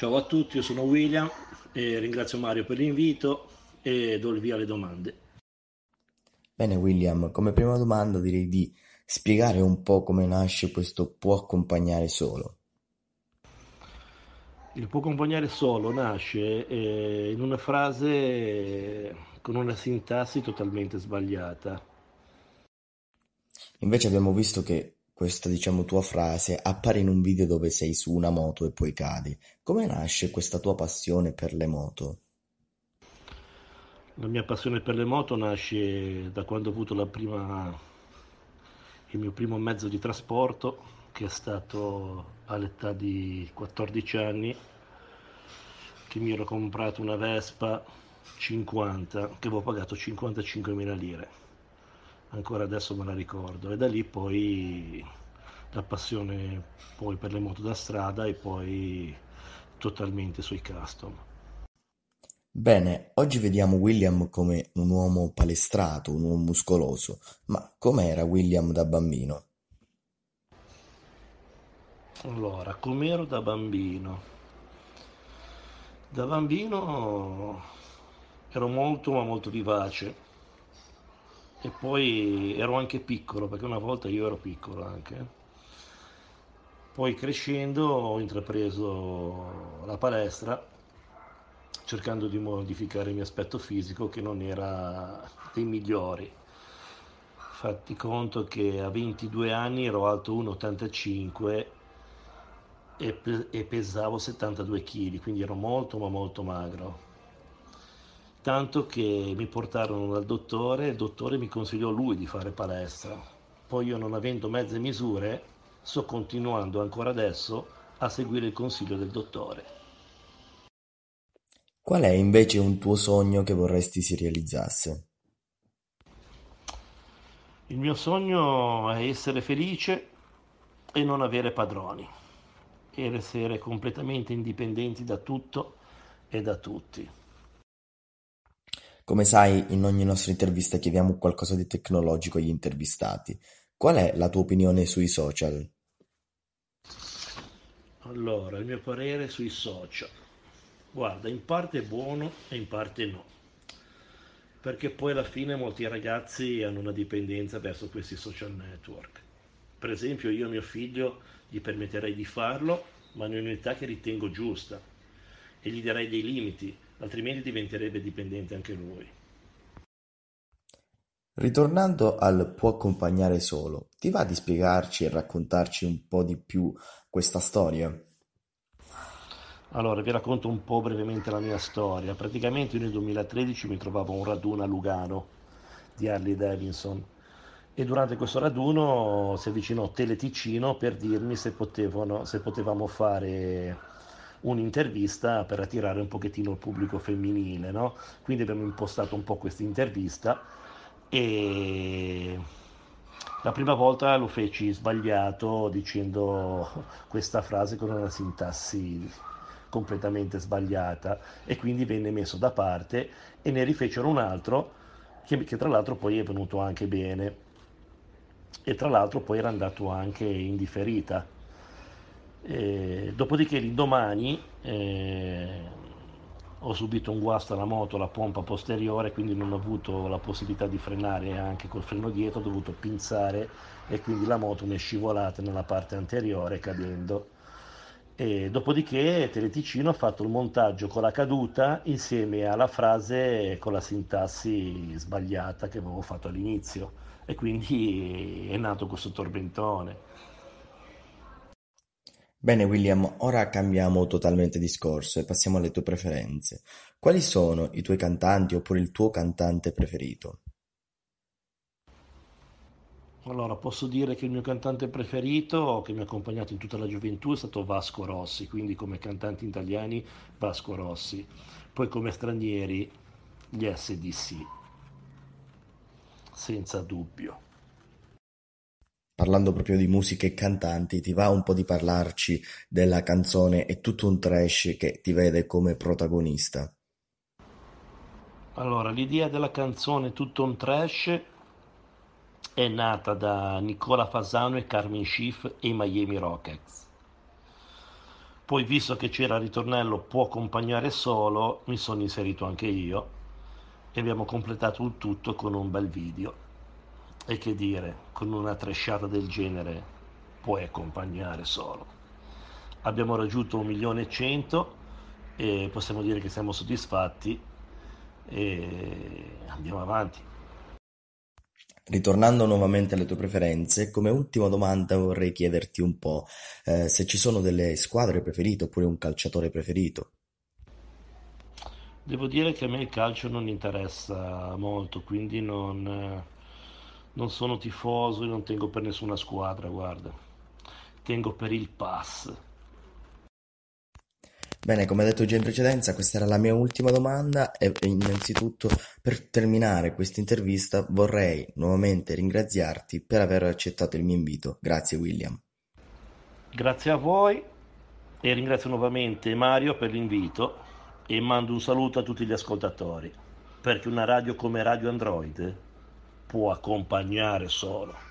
Ciao a tutti, io sono William e ringrazio Mario per l'invito e do il via alle domande. Bene William, come prima domanda direi di spiegare un po' come nasce questo può accompagnare solo. Il può accompagnare solo nasce eh, in una frase con una sintassi totalmente sbagliata. Invece abbiamo visto che questa diciamo tua frase appare in un video dove sei su una moto e poi cadi. Come nasce questa tua passione per le moto? La mia passione per le moto nasce da quando ho avuto prima, il mio primo mezzo di trasporto, che è stato all'età di 14 anni, che mi ero comprato una Vespa 50, che avevo pagato 55.000 lire ancora adesso me la ricordo e da lì poi la passione poi per le moto da strada e poi totalmente sui custom. Bene, oggi vediamo William come un uomo palestrato, un uomo muscoloso, ma com'era William da bambino? Allora, com'ero da bambino? Da bambino ero molto ma molto vivace, e poi ero anche piccolo perché una volta io ero piccolo anche poi crescendo ho intrapreso la palestra cercando di modificare il mio aspetto fisico che non era dei migliori fatti conto che a 22 anni ero alto 1,85 e, pesavo 72 kg quindi ero molto ma molto magro tanto che mi portarono dal dottore e il dottore mi consigliò lui di fare palestra. Poi io non avendo mezze misure sto continuando ancora adesso a seguire il consiglio del dottore. Qual è invece un tuo sogno che vorresti si realizzasse? Il mio sogno è essere felice e non avere padroni, e essere completamente indipendenti da tutto e da tutti come sai, in ogni nostra intervista chiediamo qualcosa di tecnologico agli intervistati. Qual è la tua opinione sui social? Allora, il mio parere sui social. Guarda, in parte è buono e in parte no. Perché poi alla fine molti ragazzi hanno una dipendenza verso questi social network. Per esempio io a mio figlio gli permetterei di farlo, ma in un'età che ritengo giusta e gli darei dei limiti altrimenti diventerebbe dipendente anche lui. Ritornando al Può accompagnare solo, ti va di spiegarci e raccontarci un po' di più questa storia? Allora, vi racconto un po' brevemente la mia storia. Praticamente nel 2013 mi trovavo a un raduno a Lugano di Harley Davidson e durante questo raduno si avvicinò Tele Ticino per dirmi se, potevano, se potevamo fare un'intervista per attirare un pochettino il pubblico femminile, no? Quindi abbiamo impostato un po' questa intervista e la prima volta lo feci sbagliato dicendo questa frase con una sintassi completamente sbagliata e quindi venne messo da parte e ne rifecero un altro che, che tra l'altro poi è venuto anche bene e tra l'altro poi era andato anche in differita eh, dopodiché l'indomani eh, ho subito un guasto alla moto, la pompa posteriore, quindi non ho avuto la possibilità di frenare anche col freno dietro, ho dovuto pinzare e quindi la moto mi è scivolata nella parte anteriore cadendo. E dopodiché Teleticino ha fatto il montaggio con la caduta insieme alla frase con la sintassi sbagliata che avevo fatto all'inizio e quindi è nato questo tormentone. Bene William, ora cambiamo totalmente discorso e passiamo alle tue preferenze. Quali sono i tuoi cantanti oppure il tuo cantante preferito? Allora, posso dire che il mio cantante preferito, che mi ha accompagnato in tutta la gioventù, è stato Vasco Rossi, quindi come cantanti italiani Vasco Rossi, poi come stranieri gli SDC, senza dubbio parlando proprio di musica e cantanti, ti va un po' di parlarci della canzone È tutto un trash che ti vede come protagonista? Allora, l'idea della canzone Tutto un trash è nata da Nicola Fasano e Carmen Schiff e i Miami Rockets. Poi, visto che c'era il ritornello Può accompagnare solo, mi sono inserito anche io e abbiamo completato il tutto con un bel video. E che dire, con una tresciata del genere puoi accompagnare solo. Abbiamo raggiunto 1 milione e 100 e possiamo dire che siamo soddisfatti e andiamo avanti. Ritornando nuovamente alle tue preferenze, come ultima domanda vorrei chiederti un po' eh, se ci sono delle squadre preferite oppure un calciatore preferito. Devo dire che a me il calcio non interessa molto, quindi non, non sono tifoso e non tengo per nessuna squadra, guarda. Tengo per il pass. Bene, come detto già in precedenza, questa era la mia ultima domanda e innanzitutto per terminare questa intervista vorrei nuovamente ringraziarti per aver accettato il mio invito. Grazie William. Grazie a voi e ringrazio nuovamente Mario per l'invito e mando un saluto a tutti gli ascoltatori, perché una radio come Radio Android può accompagnare solo.